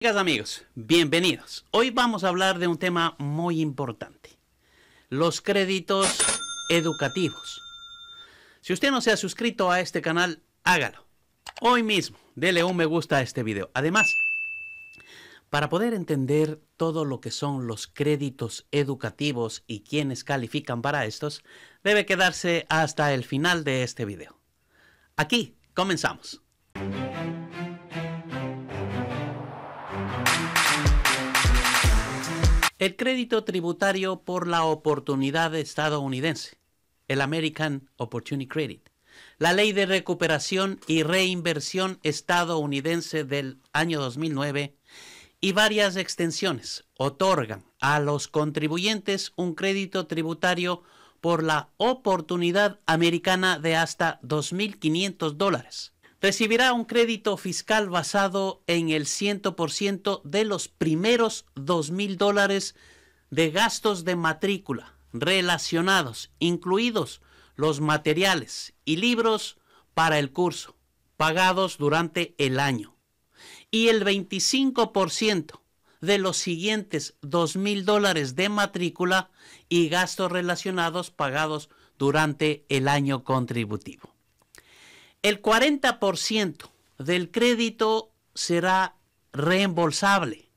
Amigas, amigos, bienvenidos. Hoy vamos a hablar de un tema muy importante, los créditos educativos. Si usted no se ha suscrito a este canal, hágalo. Hoy mismo, dele un me gusta a este video. Además, para poder entender todo lo que son los créditos educativos y quienes califican para estos, debe quedarse hasta el final de este video. Aquí, comenzamos. El crédito tributario por la oportunidad estadounidense, el American Opportunity Credit. La ley de recuperación y reinversión estadounidense del año 2009 y varias extensiones otorgan a los contribuyentes un crédito tributario por la oportunidad americana de hasta 2.500 dólares recibirá un crédito fiscal basado en el 100% de los primeros $2,000 mil dólares de gastos de matrícula relacionados, incluidos los materiales y libros para el curso, pagados durante el año. Y el 25% de los siguientes $2,000 mil dólares de matrícula y gastos relacionados pagados durante el año contributivo. El 40% del crédito será reembolsable.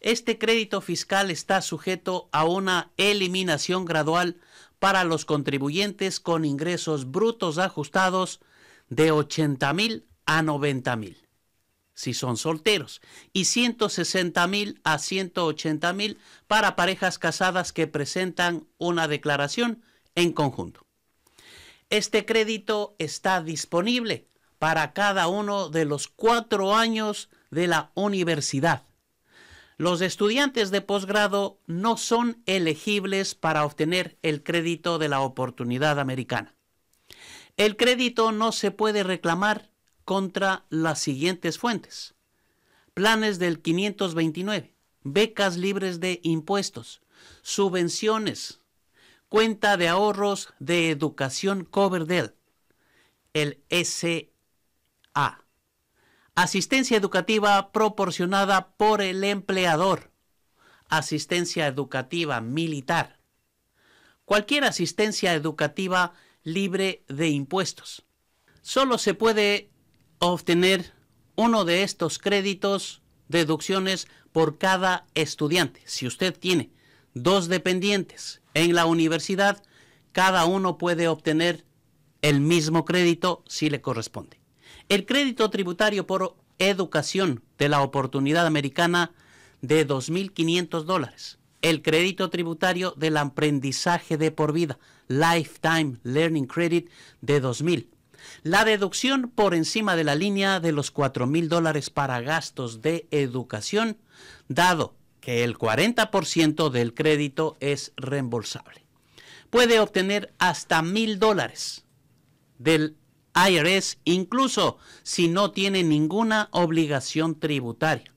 Este crédito fiscal está sujeto a una eliminación gradual para los contribuyentes con ingresos brutos ajustados de 80 mil a 90 mil, si son solteros, y $160,000 mil a 180 mil para parejas casadas que presentan una declaración en conjunto. Este crédito está disponible para cada uno de los cuatro años de la universidad. Los estudiantes de posgrado no son elegibles para obtener el crédito de la oportunidad americana. El crédito no se puede reclamar contra las siguientes fuentes. Planes del 529, becas libres de impuestos, subvenciones, Cuenta de ahorros de educación Coverdell, el SA. Asistencia educativa proporcionada por el empleador. Asistencia educativa militar. Cualquier asistencia educativa libre de impuestos. Solo se puede obtener uno de estos créditos, deducciones por cada estudiante. Si usted tiene dos dependientes en la universidad, cada uno puede obtener el mismo crédito si le corresponde. El crédito tributario por educación de la oportunidad americana de 2.500 dólares. El crédito tributario del aprendizaje de por vida, Lifetime Learning Credit, de 2.000. La deducción por encima de la línea de los 4.000 dólares para gastos de educación, dado que el 40% del crédito es reembolsable. Puede obtener hasta mil dólares del IRS, incluso si no tiene ninguna obligación tributaria.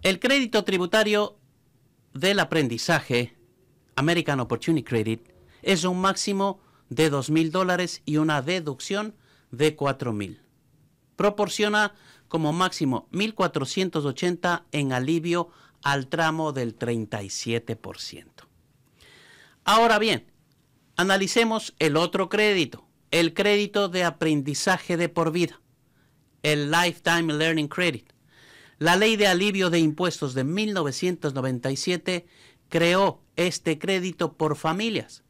El crédito tributario del aprendizaje, American Opportunity Credit, es un máximo de dos mil dólares y una deducción de $4,000. Proporciona como máximo 1.480 en alivio al tramo del 37%. Ahora bien, analicemos el otro crédito, el crédito de aprendizaje de por vida, el Lifetime Learning Credit. La ley de alivio de impuestos de 1997 creó este crédito por familias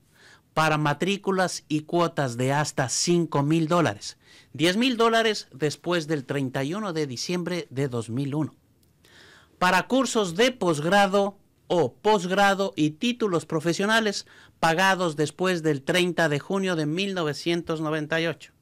para matrículas y cuotas de hasta $5,000, mil dólares, 10 mil dólares después del 31 de diciembre de 2001 para cursos de posgrado o posgrado y títulos profesionales pagados después del 30 de junio de 1998.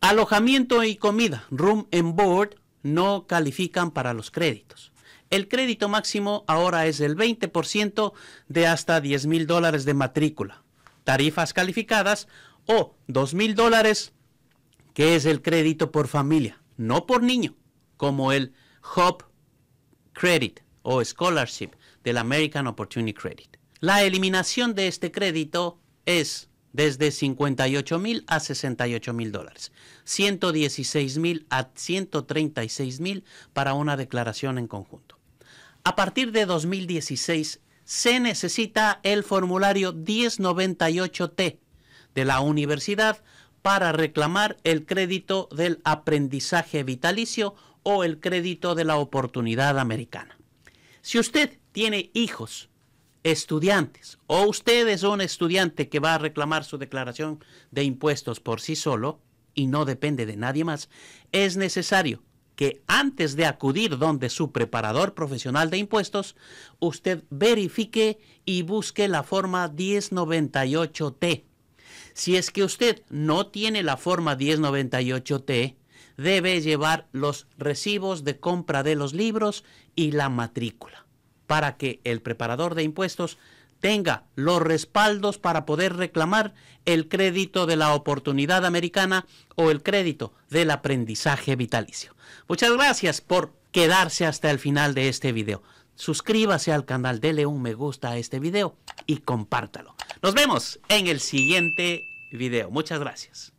Alojamiento y comida, room and board, no califican para los créditos. El crédito máximo ahora es el 20% de hasta $10,000 dólares de matrícula. Tarifas calificadas o $2,000, dólares, que es el crédito por familia, no por niño, como el HOP Credit o Scholarship del American Opportunity Credit. La eliminación de este crédito es desde 58 mil a 68 mil dólares, 116 mil a 136,000 mil para una declaración en conjunto. A partir de 2016 se necesita el formulario 1098T de la universidad para reclamar el crédito del aprendizaje vitalicio o el crédito de la oportunidad americana. Si usted tiene hijos, estudiantes, o usted es un estudiante que va a reclamar su declaración de impuestos por sí solo y no depende de nadie más, es necesario que antes de acudir donde su preparador profesional de impuestos, usted verifique y busque la forma 1098T. Si es que usted no tiene la forma 1098T, debe llevar los recibos de compra de los libros y la matrícula, para que el preparador de impuestos tenga los respaldos para poder reclamar el crédito de la oportunidad americana o el crédito del aprendizaje vitalicio. Muchas gracias por quedarse hasta el final de este video. Suscríbase al canal, dele un me gusta a este video y compártalo. Nos vemos en el siguiente video. Muchas gracias.